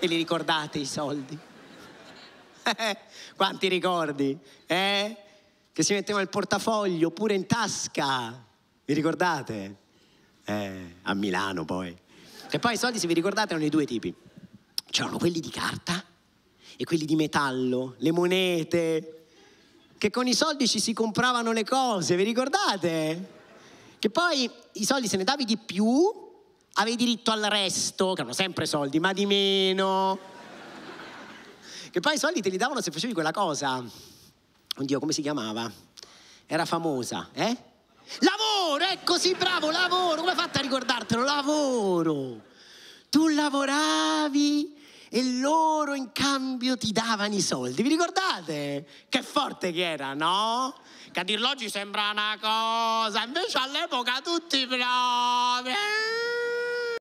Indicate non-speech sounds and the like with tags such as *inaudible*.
e li ricordate i soldi? *laughs* Quanti ricordi? Eh? Che si metteva nel portafoglio oppure in tasca. Vi ricordate? Eh, a Milano poi. Che poi i soldi, se vi ricordate, erano i due tipi. C'erano quelli di carta e quelli di metallo, le monete, che con i soldi ci si compravano le cose, vi ricordate? Che poi i soldi se ne davi di più avevi diritto al resto, che erano sempre soldi, ma di meno. Che poi i soldi te li davano se facevi quella cosa. Oddio, come si chiamava? Era famosa, eh? Lavoro, è così ecco, bravo, lavoro. Come hai fatto a ricordartelo? Lavoro. Tu lavoravi e loro in cambio ti davano i soldi. Vi ricordate? Che forte che era, no? Che a dirlo oggi sembra una cosa, invece all'epoca tutti proprio.